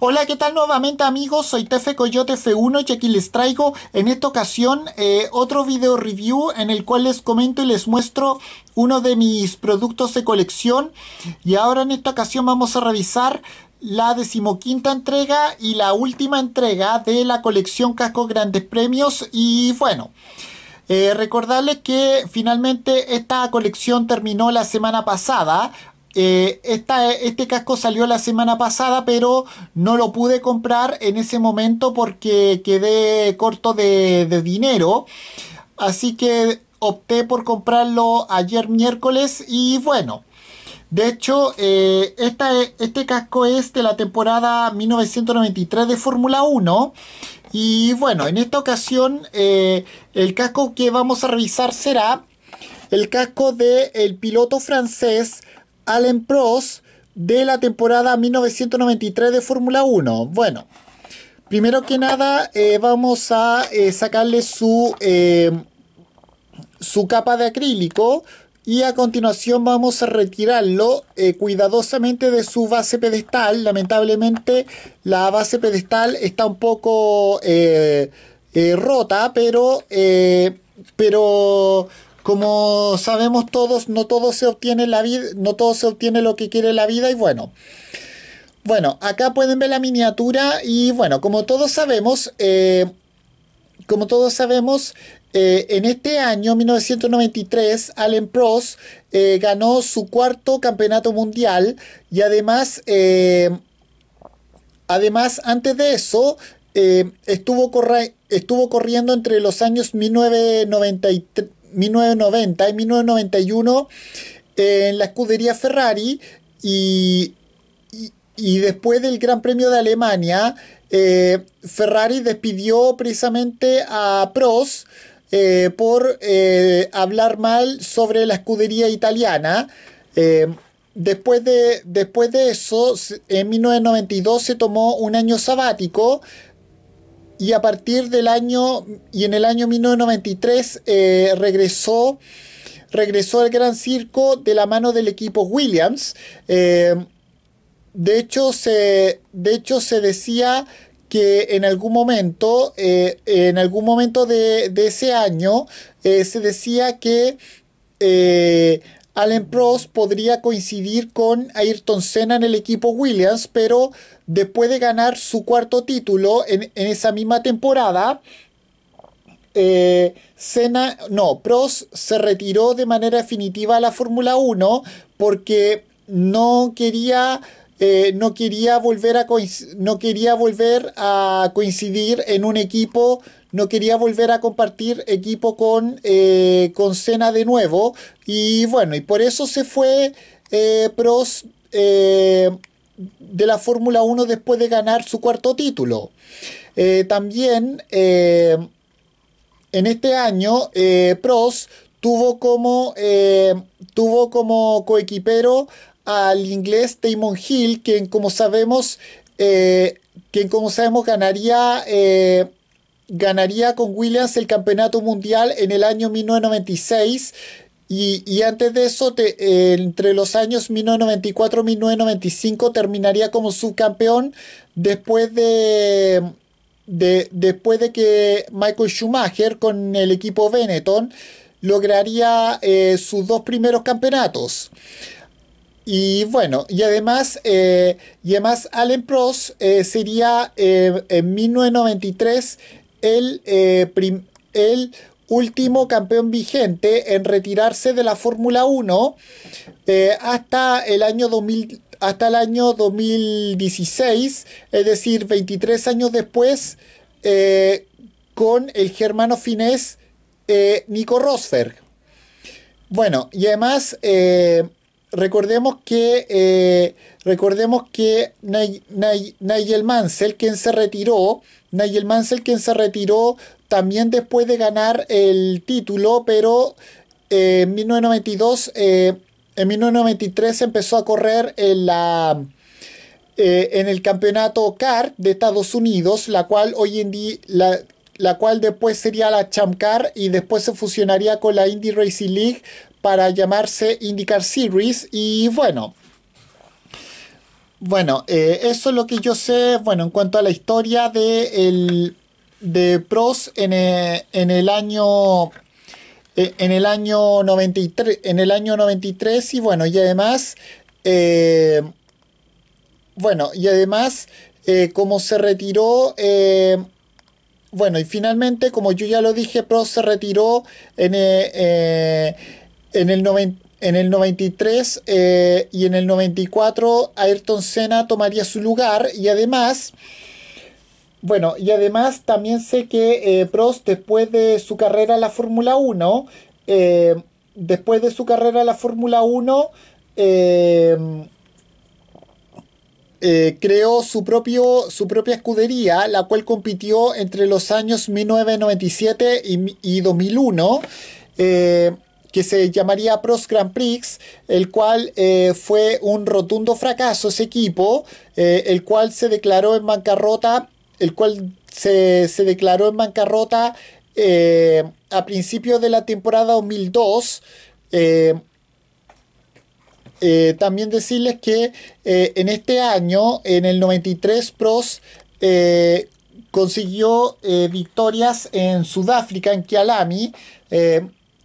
Hola, ¿qué tal nuevamente amigos? Soy Tefe Coyote F1 y aquí les traigo en esta ocasión eh, otro video review en el cual les comento y les muestro uno de mis productos de colección y ahora en esta ocasión vamos a revisar la decimoquinta entrega y la última entrega de la colección Casco Grandes Premios y bueno... Eh, recordarles que finalmente esta colección terminó la semana pasada, eh, este casco salió la semana pasada, pero no lo pude comprar en ese momento porque quedé corto de, dinero. Así que opté por comprarlo ayer miércoles y bueno. De hecho, eh, este casco es de la temporada 1993 de Fórmula 1. Y bueno, en esta ocasión eh, el casco que vamos a revisar será el casco del piloto francés Allen Pros de la temporada 1993 de Fórmula 1. Bueno, primero que nada eh, vamos a eh, sacarle su, eh, su capa de acrílico y a continuación vamos a retirarlo cuidadosamente de su base pedestal. Lamentablemente la base pedestal está un poco rota, pero... pero como sabemos todos, no todo se obtiene la vida, no todo se obtiene lo que quiere la vida y bueno. Bueno, acá pueden ver la miniatura y bueno, como todos sabemos, eh, como todos sabemos, eh, en este año 1993, Allen Prost eh, ganó su cuarto campeonato mundial y además, además antes de eso, estuvo, estuvo corriendo entre los años 1993 1990 y 1991 en la escudería Ferrari y, después del Gran Premio de Alemania, eh, Ferrari despidió precisamente a Prost eh, por eh, hablar mal sobre la escudería italiana. después, de, después de eso, en 1992 se tomó un año sabático y a partir del año, y en el año 1993 eh, regresó, regresó al Gran Circo de la mano del equipo Williams. Eh, de, hecho, se, de hecho, se decía que en algún momento, eh, en algún momento de ese año, se decía que Allen Prost podría coincidir con Ayrton Senna en el equipo Williams, pero después de ganar su cuarto título en, esa misma temporada, eh, Senna, no, Prost se retiró de manera definitiva a la Fórmula 1 porque no quería... Eh, no, quería volver a no quería volver a coincidir en un equipo no quería volver a compartir equipo con, eh, con de nuevo. Y bueno, y por eso se fue eh, Pros eh, de la Fórmula 1 después de ganar su cuarto título. Eh, también en este año, Pros tuvo como, tuvo como coequipero al inglés Damon Hill, quien como sabemos, quien como sabemos ganaría ganaría con Williams el campeonato mundial en el año 1996. Y, antes de eso, eh, entre los años 1994-1995, y terminaría como subcampeón después de, después de que Michael Schumacher con el equipo Benetton lograría eh, sus dos primeros campeonatos. Y bueno, y además, eh, y además Allen Prost sería en 1993 eh, el, último campeón vigente en retirarse de la Fórmula 1 eh, hasta el año hasta el año 2016, es decir, 23 años después, eh, con el germano finés Nico Rosberg. Bueno, y además recordemos que recordemos que Nigel Mansell, quien se retiró, Nigel Mansell, quien se retiró también después de ganar el título, pero en 1992, eh, en 1993 eh, empezó a correr en la... Eh, en el campeonato CAR de Estados Unidos, la cual hoy en día, la, la cual después sería la CHAMP Chamcar y después se fusionaría con la Indy Racing League para llamarse IndyCar Series. Y bueno, bueno, eh, eso es lo que yo sé, bueno, en cuanto a la historia de, el, de Pros eh, en, el, año... Eh, en el, año 93, en el año 93 y bueno, y además, bueno, y además, como se retiró, bueno, y finalmente, como yo ya lo dije, PROS se retiró en, en el 90 en el 93 eh, y en el 94 Ayrton Senna tomaría su lugar y además, bueno, y además también sé que eh, Prost después de su carrera en la Fórmula 1, eh, después de su carrera en la Fórmula 1, creó su, propio, su propia escudería, la cual compitió entre los años 1997 y, y 2001 que se llamaría Pros Grand Prix, el cual eh, fue un rotundo fracaso ese equipo, eh, el cual se declaró en bancarrota, el cual se, declaró en bancarrota eh, a principios de la temporada 2002. también decirles que en este año, en el 93 Pros, consiguió victorias en Sudáfrica, en Kialami,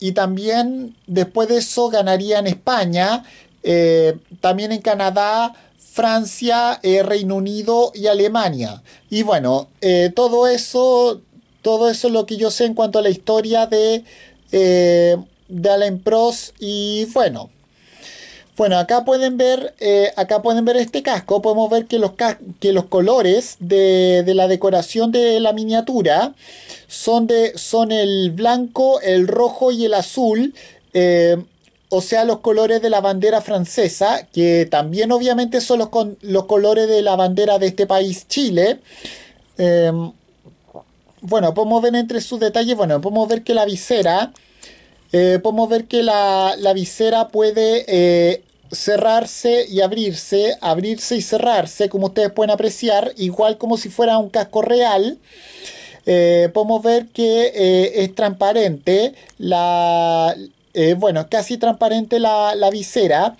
y también después de eso ganaría en España, eh, también en Canadá, Francia, eh, Reino Unido y Alemania. Y bueno, eh, todo eso, todo eso es lo que yo sé en cuanto a la historia de, de Alain Prost. Y bueno, bueno, acá pueden ver, eh, acá pueden ver este casco, podemos ver que los, que los colores de, la decoración de la miniatura son, de, son el blanco, el rojo y el azul, eh, o sea, los colores de la bandera francesa, que también obviamente son los, con los colores de la bandera de este país, Chile. Eh, bueno, podemos ver entre sus detalles, bueno, podemos ver que la visera eh, podemos ver que la, visera puede eh, cerrarse y abrirse, abrirse y cerrarse, como ustedes pueden apreciar, igual como si fuera un casco real. Eh, podemos ver que es transparente, la, bueno, casi transparente la, visera,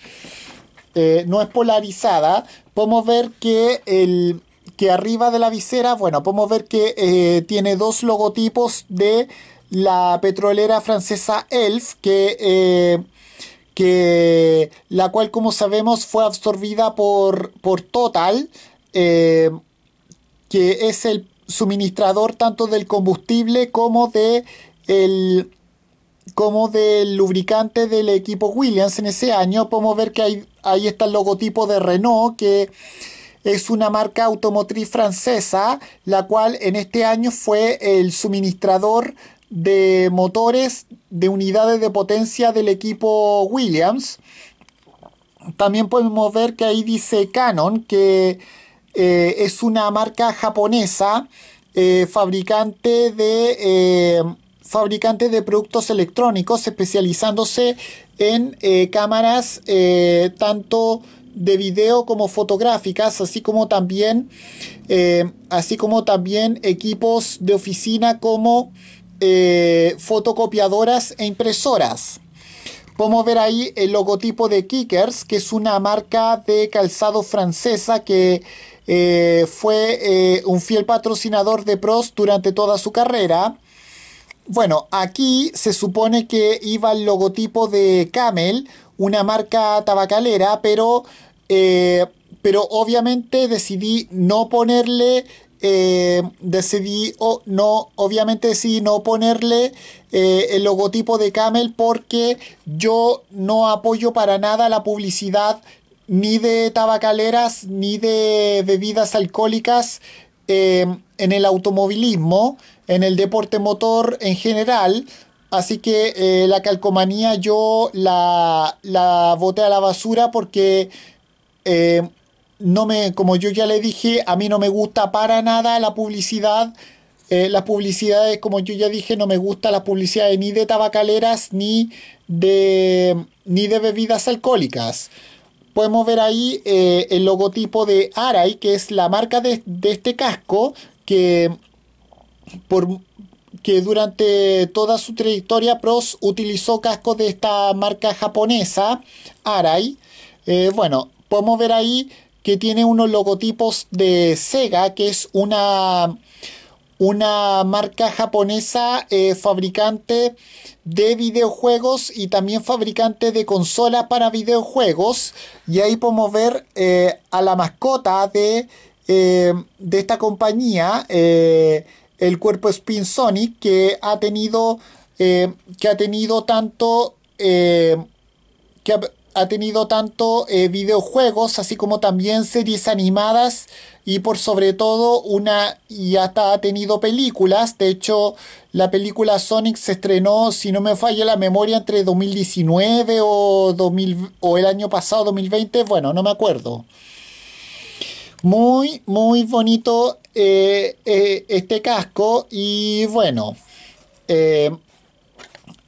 no es polarizada. Podemos ver que el, que arriba de la visera, bueno, podemos ver que tiene dos logotipos de la petrolera francesa Elf, que, eh, que la cual, como sabemos, fue absorbida por, por Total, eh, que es el suministrador tanto del combustible como de el como del lubricante del equipo Williams en ese año. Podemos ver que hay, ahí está el logotipo de Renault, que es una marca automotriz francesa, la cual en este año fue el suministrador de motores de unidades de potencia del equipo Williams. También podemos ver que ahí dice Canon, que eh, es una marca japonesa eh, fabricante, de, eh, fabricante de productos electrónicos, especializándose en cámaras tanto de video como fotográficas, así como también, así como también equipos de oficina como eh, fotocopiadoras e impresoras. Podemos ver ahí el logotipo de Kickers, que es una marca de calzado francesa que eh, fue eh, un fiel patrocinador de PROS durante toda su carrera. Bueno, aquí se supone que iba el logotipo de Camel, una marca tabacalera, pero, pero obviamente decidí no ponerle eh, decidí no, obviamente sí, no ponerle eh, el logotipo de Camel porque yo no apoyo para nada la publicidad ni de tabacaleras ni de bebidas alcohólicas eh, en el automovilismo, en el deporte motor en general. Así que la calcomanía yo la, la boté a la basura porque no me, como yo ya le dije, a mí no me gusta para nada la publicidad. Eh, las publicidades, como yo ya dije, no me gusta las publicidades ni de tabacaleras ni de, ni de bebidas alcohólicas. Podemos ver ahí eh, el logotipo de Arai, que es la marca de, este casco, que, por, que durante toda su trayectoria Pros utilizó cascos de esta marca japonesa, Arai. Eh, bueno, podemos ver ahí que tiene unos logotipos de Sega, que es una, una marca japonesa eh, fabricante de videojuegos y también fabricante de consolas para videojuegos. Y ahí podemos ver eh, a la mascota de, eh, de esta compañía, el cuerpo Spin Sonic, que ha tenido, que ha tenido tanto ha tenido tanto eh, videojuegos, así como también series animadas y por sobre todo una y hasta ha tenido películas. De hecho, la película Sonic se estrenó, si no me falla la memoria, entre 2019 o, 2000, o el año pasado, 2020, bueno, no me acuerdo. Muy, muy bonito eh, eh, este casco y bueno,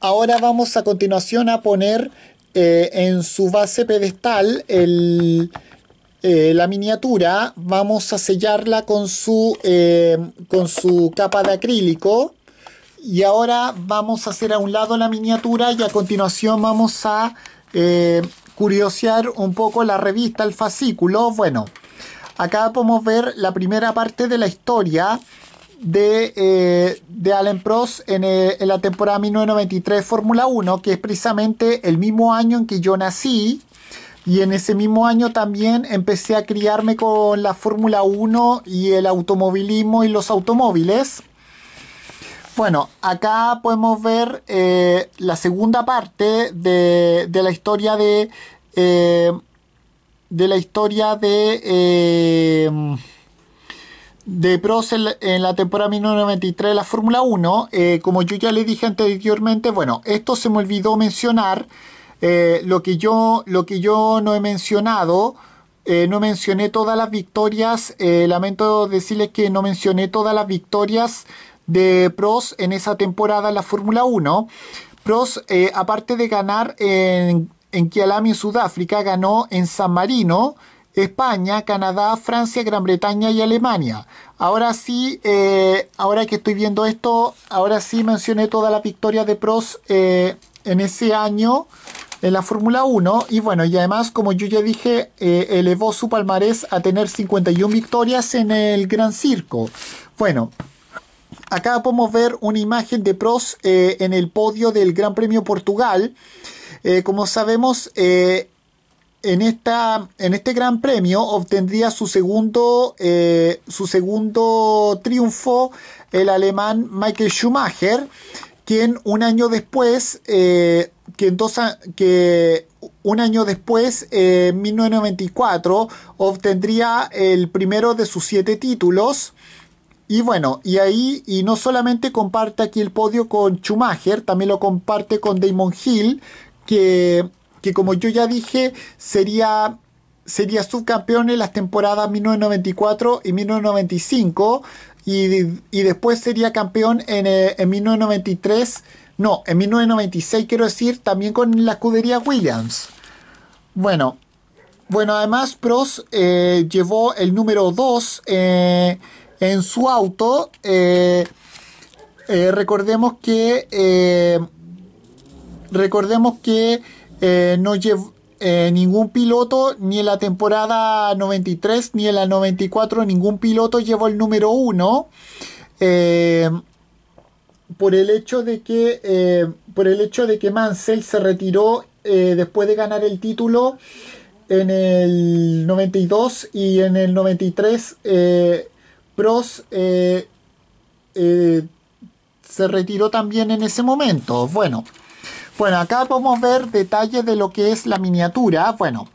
ahora vamos a continuación a poner eh, en su base pedestal, eh, la miniatura vamos a sellarla con su, eh, con su capa de acrílico. Y ahora vamos a hacer a un lado la miniatura y a continuación vamos a curiosear un poco la revista, el fascículo. Bueno, acá podemos ver la primera parte de la historia eh, de, Allen Prost en, eh, la temporada 1993 Fórmula 1, que es precisamente el mismo año en que yo nací. Y en ese mismo año también empecé a criarme con la Fórmula 1 y el automovilismo y los automóviles. Bueno, acá podemos ver eh, la segunda parte de, de la historia de... de la historia de de pros en la temporada 1993 de la Fórmula 1. Eh, como yo ya le dije anteriormente, bueno, esto se me olvidó mencionar. Eh, lo, que yo, lo que yo no he mencionado, eh, no mencioné todas las victorias. lamento decirles que no mencioné todas las victorias de pros en esa temporada de la Fórmula 1. ...pros, aparte de ganar en, en Kialami, Sudáfrica, ganó en San Marino España, Canadá, Francia, Gran Bretaña y Alemania. Ahora sí, eh, ahora que estoy viendo esto, ahora sí mencioné toda la victoria de Prost eh, en ese año en la Fórmula 1 y bueno, y además como yo ya dije, eh, elevó su palmarés a tener 51 victorias en el Gran Circo. Bueno, acá podemos ver una imagen de Prost en el podio del Gran Premio Portugal. como sabemos, en, esta, en este gran premio obtendría su segundo, eh, su segundo triunfo el alemán Michael Schumacher, quien un año después, eh, que un año después, eh, en 1994, obtendría el primero de sus siete títulos. Y bueno, y ahí, y no solamente comparte aquí el podio con Schumacher, también lo comparte con Damon Hill, que que como yo ya dije, sería, sería subcampeón en las temporadas 1994 y 1995. Y, después sería campeón en, 1993, eh, no, en 1996 quiero decir, también con la escudería Williams. Bueno, bueno además pros eh, llevó el número 2 eh, en su auto. recordemos que... recordemos que eh, no llevó eh, ningún piloto, ni en la temporada 93, ni en la 94, ningún piloto llevó el número uno. Eh, por el hecho de que por el hecho de que Mansell se retiró después de ganar el título en el 92 y en el 93 pros se retiró también en ese momento bueno bueno, acá podemos ver detalles de lo que es la miniatura. Bueno,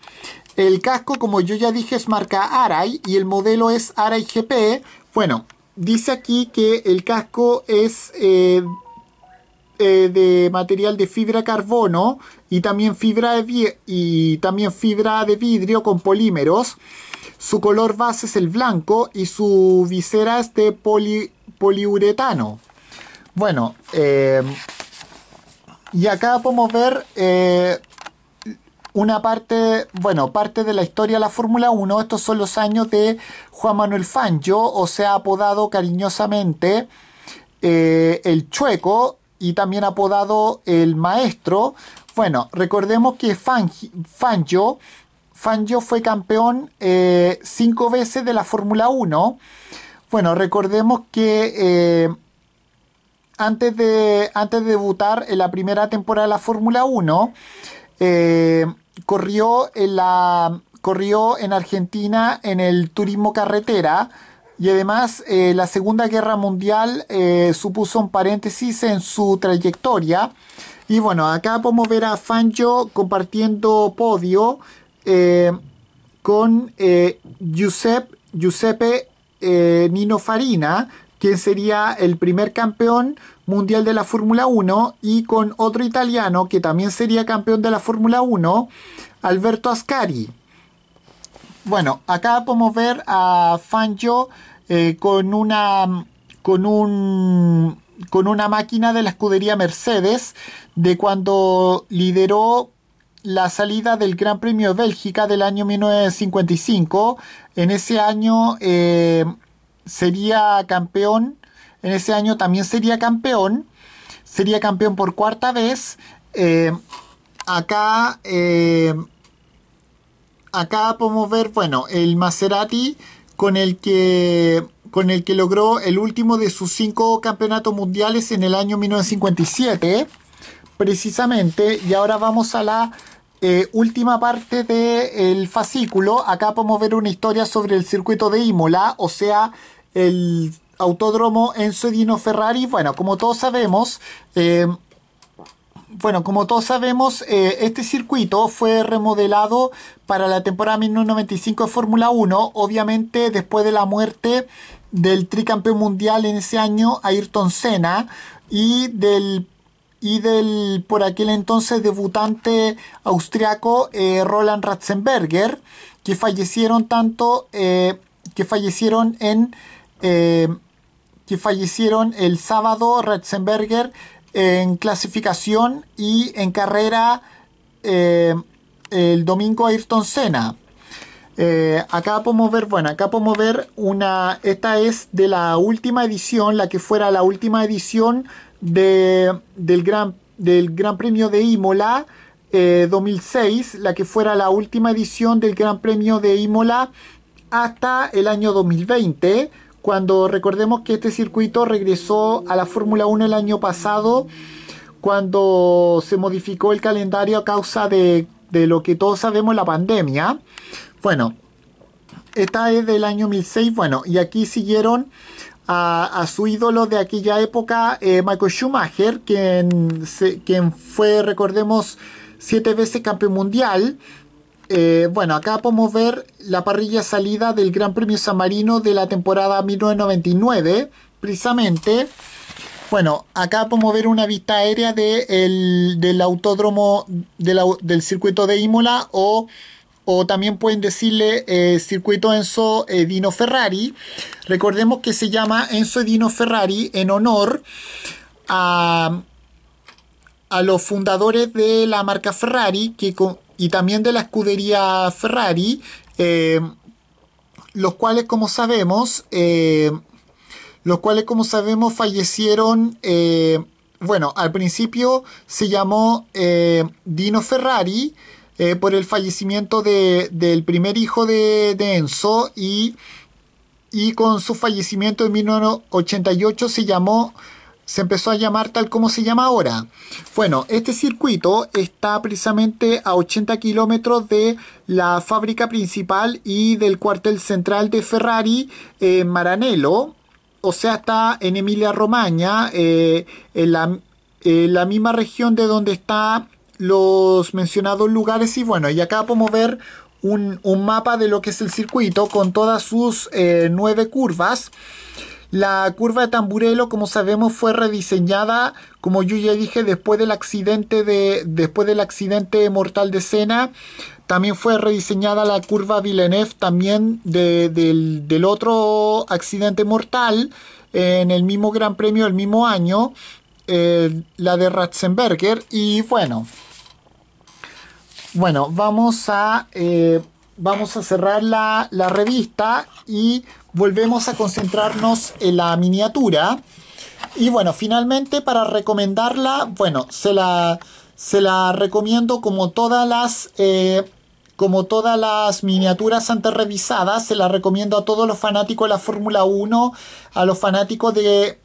el casco, como yo ya dije, es marca Arai y el modelo es Arai GP. Bueno, dice aquí que el casco es eh, eh, de material de fibra carbono y también fibra de, y también fibra de vidrio con polímeros. Su color base es el blanco y su visera es de poliuretano. Bueno, eh, y acá podemos ver eh, una parte, bueno, parte de la historia de la Fórmula 1. Estos son los años de Juan Manuel Fangio, o sea, apodado cariñosamente eh, el Chueco y también apodado el Maestro. Bueno, recordemos que Fangio, fue campeón eh, cinco veces de la Fórmula 1. Bueno, recordemos que antes de, antes de debutar en la primera temporada de la Fórmula 1, eh, corrió, en la, corrió en Argentina en el turismo carretera. Y además eh, la Segunda Guerra Mundial eh, supuso un paréntesis en su trayectoria. Y bueno, acá podemos ver a Fangio compartiendo podio con Giuseppe, Giuseppe Nino Farina, quien sería el primer campeón mundial de la Fórmula 1, y con otro italiano que también sería campeón de la Fórmula 1, Alberto Ascari. Bueno, acá podemos ver a Fangio eh, con una con un con una máquina de la escudería Mercedes de cuando lideró la salida del Gran Premio de Bélgica del año 1955. En ese año eh, sería campeón, en ese año también sería campeón, sería campeón por cuarta vez. Eh, acá, eh, acá podemos ver, bueno, el Maserati con el que con el que logró el último de sus cinco campeonatos mundiales en el año 1957, precisamente. Y ahora vamos a la eh, última parte del fascículo, acá podemos ver una historia sobre el circuito de Imola, o sea, el autódromo Enzo Edino Ferrari. Bueno, como todos sabemos, eh, bueno, como todos sabemos, eh, este circuito fue remodelado para la temporada 1995 de Fórmula 1, obviamente después de la muerte del tricampeón mundial en ese año, Ayrton Senna, y del y del por aquel entonces debutante austriaco eh, Roland Ratzenberger, que fallecieron tanto, eh, que fallecieron en, eh, que fallecieron el sábado Ratzenberger en clasificación y en carrera el domingo Ayrton Senna. acá podemos ver, bueno, acá podemos ver una, esta es de la última edición, la que fuera la última edición de, del, gran, del Gran Premio de Imola 2006, eh, la que fuera la última edición del Gran Premio de Imola hasta el año 2020, cuando recordemos que este circuito regresó a la Fórmula 1 el año pasado, cuando se modificó el calendario a causa de, de lo que todos sabemos, la pandemia. Bueno, esta es del año 2006, bueno, y aquí siguieron a, su ídolo de aquella época, eh, Michael Schumacher, quien, fue, recordemos, siete veces campeón mundial. Eh, bueno, acá podemos ver la parrilla salida del Gran Premio San Marino de la temporada 1999, precisamente. Bueno, acá podemos ver una vista aérea del autódromo del circuito de Imola o o también pueden decirle eh, circuito Enzo eh, Dino Ferrari. Recordemos que se llama Enzo Dino Ferrari en honor a, los fundadores de la marca Ferrari que y también de la escudería Ferrari, eh, los cuales como sabemos, los cuales como sabemos fallecieron, bueno, al principio se llamó Dino Ferrari, eh, por el fallecimiento de, del primer hijo de, Enzo y, con su fallecimiento en 1988 se llamó se empezó a llamar tal como se llama ahora. Bueno, este circuito está precisamente a 80 kilómetros de la fábrica principal y del cuartel central de Ferrari en Maranello, o sea, está en Emilia Romagna, eh, en, la, en la misma región de donde está los mencionados lugares y bueno, y acá podemos ver un, mapa de lo que es el circuito con todas sus eh, nueve curvas. La curva de Tamburello... como sabemos, fue rediseñada, como yo ya dije, después del accidente de después del accidente mortal de Sena. También fue rediseñada la curva Villeneuve, también del, otro accidente mortal, en el mismo Gran Premio, el mismo año, eh, la de Ratzenberger. Y bueno. Bueno, vamos a, eh, vamos a cerrar la, revista y volvemos a concentrarnos en la miniatura. Y bueno, finalmente para recomendarla, bueno, se la, recomiendo como todas las... Eh, como todas las miniaturas antes revisadas, se la recomiendo a todos los fanáticos de la Fórmula 1, a los fanáticos de,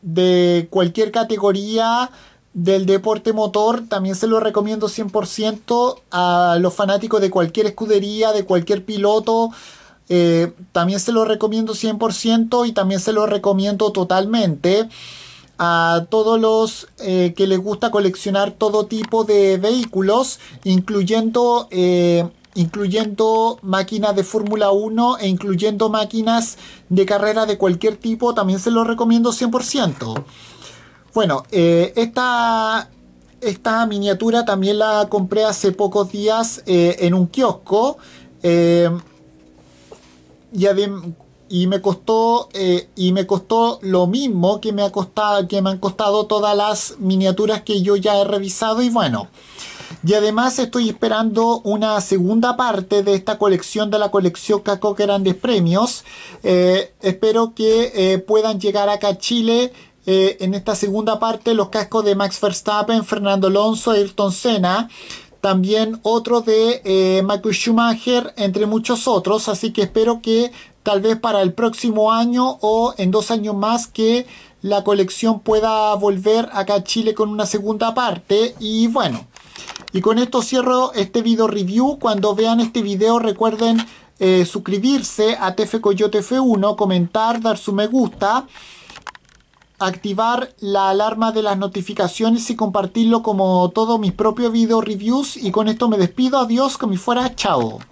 de cualquier categoría, del deporte motor, también se lo recomiendo 100% a los fanáticos de cualquier escudería, de cualquier piloto. Eh, también se lo recomiendo 100% y también se lo recomiendo totalmente a todos los eh, que les gusta coleccionar todo tipo de vehículos, incluyendo, eh, incluyendo máquinas de Fórmula 1 e incluyendo máquinas de carrera de cualquier tipo. También se lo recomiendo 100%. Bueno, eh, esta, miniatura también la compré hace pocos días eh, en un kiosco. Eh, y, me costó y me costó lo mismo que me ha costado que me han costado todas las miniaturas que yo ya he revisado y bueno y además estoy esperando una segunda parte de esta colección de la colección Caco Grandes Premios. espero que puedan llegar acá a Chile eh, en esta segunda parte los cascos de Max Verstappen, Fernando Alonso, Ayrton Senna, también otro de eh, Michael Schumacher, entre muchos otros, así que espero que tal vez para el próximo año o en dos años más que la colección pueda volver acá a Chile con una segunda parte y bueno. Y con esto cierro este video review. Cuando vean este video recuerden eh, suscribirse a TF Coyote F1, comentar, dar su me gusta activar la alarma de las notificaciones y compartirlo como todos mis propios video reviews. Y con esto me despido. Adiós, como fuera. Chao.